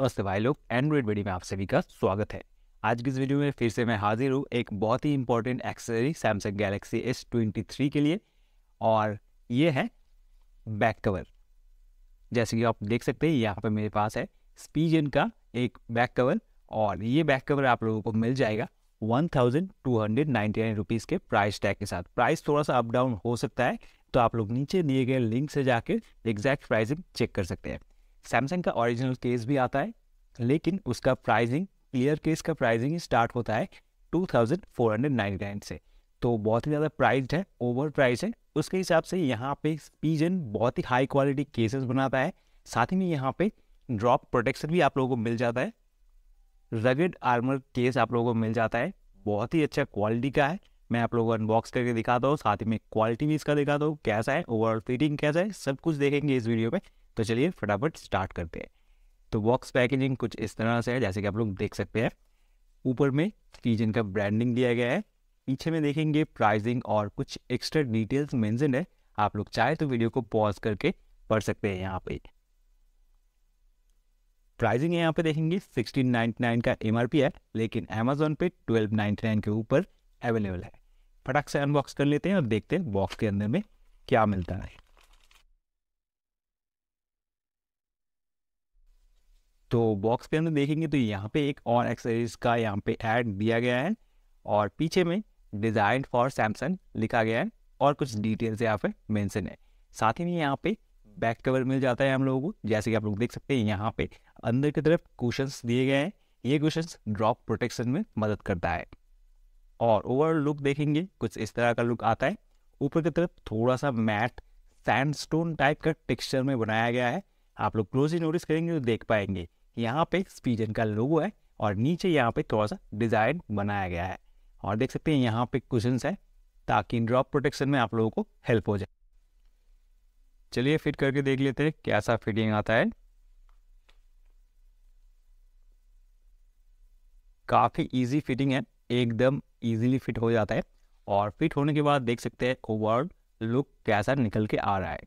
नमस्ते भाई लोग एंड्रॉइड वीडियो में आप सभी का स्वागत है आज की इस वीडियो में फिर से मैं हाजिर हूँ एक बहुत ही important accessory Samsung Galaxy S twenty three के लिए और ये है बैक कवर जैसे कि आप देख सकते हैं यहाँ पर मेरे पास है स्पीजन का एक बैक कवर और ये बैक कवर आप लोगों को मिल जाएगा one thousand two hundred ninety nine rupees के प्राइस टैग के साथ प्राइस थोड़ा सा अप डाउन हो सकता है तो आप लोग नीचे दिए गए लिंक से जाकर एग्जैक्ट प्राइसिंग चेक कर सकते हैं सैमसंग का ओरिजिनल केस भी आता है लेकिन उसका प्राइजिंग क्लियर केस का प्राइजिंग स्टार्ट होता है two thousand four hundred nine से तो बहुत ही ज़्यादा प्राइज्ड है ओवर प्राइस है उसके हिसाब से यहाँ पे पीजन बहुत ही हाई क्वालिटी केसेस बनाता है साथ ही में यहाँ पे ड्रॉप प्रोटेक्शन भी आप लोगों को मिल जाता है रगेड आर्मर केस आप लोगों को मिल जाता है बहुत ही अच्छा क्वालिटी का है मैं आप लोगों को अनबॉक्स करके दिखाता हूँ साथ ही में क्वालिटी भी इसका दिखाता हूँ कैसा है ओवरऑल फिटिंग कैसा है सब कुछ देखेंगे इस वीडियो में तो चलिए फटाफट स्टार्ट करते हैं तो बॉक्स पैकेजिंग कुछ इस तरह से है जैसे कि आप लोग देख सकते हैं ऊपर में कीजन का ब्रांडिंग दिया गया है पीछे में देखेंगे प्राइसिंग और कुछ एक्स्ट्रा डिटेल्स मैंशन है आप लोग चाहे तो वीडियो को पॉज करके पढ़ सकते हैं यहाँ पे प्राइसिंग यहाँ पे देखेंगे सिक्सटीन का एम है लेकिन अमेजोन पे ट्वेल्व के ऊपर अवेलेबल है फटाक से अनबॉक्स कर लेते हैं और देखते हैं बॉक्स के अंदर में क्या मिलता है तो बॉक्स के अंदर देखेंगे तो यहाँ पे एक और एक्सेसरीज का यहाँ पे ऐड दिया गया है और पीछे में डिज़ाइन फॉर सैमसंग लिखा गया है और कुछ डिटेल्स यहाँ पे मेंशन है साथ ही में यहाँ पे बैक कवर मिल जाता है हम लोगों को जैसे कि आप लोग देख सकते हैं यहाँ पे अंदर की तरफ क्वेश्चन दिए गए हैं ये क्वेश्चन ड्रॉप प्रोटेक्शन में मदद करता है और ओवर लुक देखेंगे कुछ इस तरह का लुक आता है ऊपर की तरफ थोड़ा सा मैट सैंडस्टोन टाइप का टेक्सचर में बनाया गया है आप लोग क्लोजली नोटिस करेंगे तो देख पाएंगे यहाँ पे स्पीजन का लोगो है और नीचे यहाँ पे थोड़ा सा डिज़ाइन बनाया गया है और देख सकते हैं यहाँ पे क्वेश्चन है ताकि ड्रॉप प्रोटेक्शन में आप लोगों को हेल्प हो जाए चलिए फिट करके देख लेते हैं कैसा फिटिंग आता है काफ़ी इजी फिटिंग है एकदम ईजिली फिट हो जाता है और फिट होने के बाद देख सकते हैं ओवरऑल लुक कैसा निकल के आ रहा है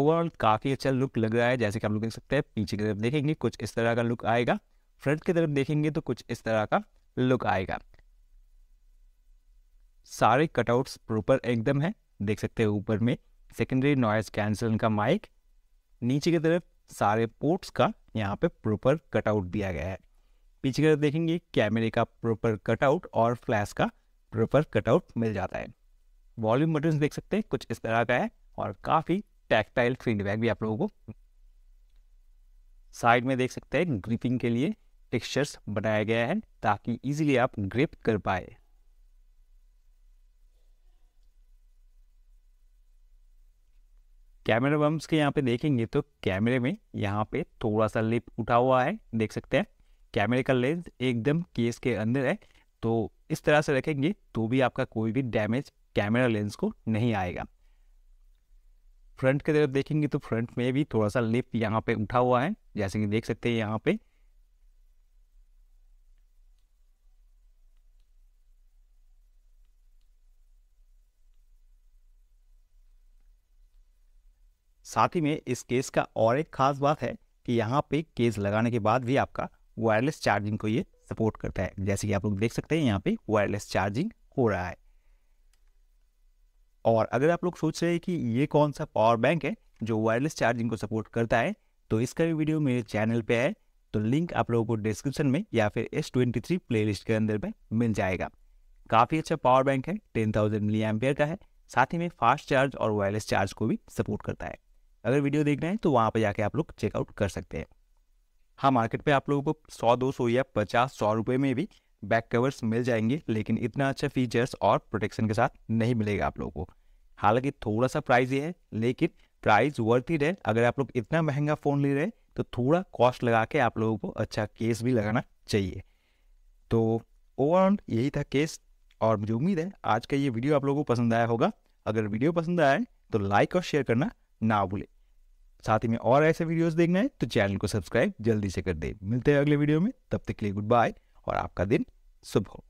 ओवरऑल काफ़ी अच्छा लुक लग रहा है जैसे कि आप लोग देख सकते हैं पीछे की तरफ देखेंगे कुछ इस तरह का लुक आएगा फ्रंट की तरफ देखेंगे तो कुछ इस तरह का लुक आएगा सारे कटआउट्स प्रॉपर एकदम है देख सकते हैं ऊपर में सेकेंडरी नॉइज कैंसिल का माइक नीचे की तरफ सारे पोर्ट्स का यहाँ पे प्रॉपर कटआउट दिया गया है पीछे कर देखेंगे कैमरे का प्रॉपर कटआउट और फ्लैश का प्रॉपर कटआउट मिल जाता है वॉल्यूम बटन देख सकते हैं कुछ इस तरह का है और काफ़ी टैक्टाइल फीडबैक भी आप लोगों को साइड में देख सकते हैं ग्रिपिंग के लिए टेक्सचर्स बनाया गया है ताकि इजीली आप ग्रिप कर पाए कैमरा बम्स के यहाँ पे देखेंगे तो कैमरे में यहाँ पे थोड़ा सा लिप उठा हुआ है देख सकते हैं कैमरे का लेंस एकदम केस के अंदर है तो इस तरह से रखेंगे तो भी आपका कोई भी डैमेज कैमरा लेंस को नहीं आएगा फ्रंट की तरफ देखेंगे तो फ्रंट में भी थोड़ा सा लिप यहाँ पे उठा हुआ है जैसे कि देख सकते हैं यहाँ पे साथ ही में इस केस का और एक खास बात है कि यहाँ पे केस लगाने के बाद भी आपका वायरलेस चार्जिंग को ये सपोर्ट करता है जैसे कि आप लोग देख सकते हैं यहाँ पे वायरलेस चार्जिंग हो रहा है और अगर आप लोग सोच रहे हैं कि ये कौन सा पावर बैंक है जो वायरलेस चार्जिंग को सपोर्ट करता है तो इसका भी वीडियो मेरे चैनल पे है तो लिंक आप लोगों को डिस्क्रिप्शन में या फिर S twenty three playlist के अंदर में मिल जाएगा काफ़ी अच्छा पावर बैंक है टेन थाउजेंड मिली का है साथ ही में फास्ट चार्ज और वायरलेस चार्ज को भी सपोर्ट करता है अगर वीडियो देखना है तो वहाँ पर जाके आप लोग चेकआउट कर सकते हैं हाँ मार्केट पे आप लोगों को सौ दो सौ या पचास सौ रुपये में भी बैक कवर्स मिल जाएंगे लेकिन इतना अच्छा फीचर्स और प्रोटेक्शन के साथ नहीं मिलेगा आप लोगों को हालांकि थोड़ा सा प्राइस ये है लेकिन प्राइस वर्थ ही है अगर आप लोग इतना महंगा फ़ोन ले रहे हैं तो थोड़ा कॉस्ट लगा के आप लोगों को अच्छा केस भी लगाना चाहिए तो ओवरऑल यही था केस और मुझे उम्मीद है आज का ये वीडियो आप लोगों को पसंद आया होगा अगर वीडियो पसंद आया है तो लाइक और शेयर करना ना भूलें साथ ही में और ऐसे वीडियोस देखना है तो चैनल को सब्सक्राइब जल्दी से कर दे मिलते हैं अगले वीडियो में तब तक के लिए गुड बाय और आपका दिन शुभ हो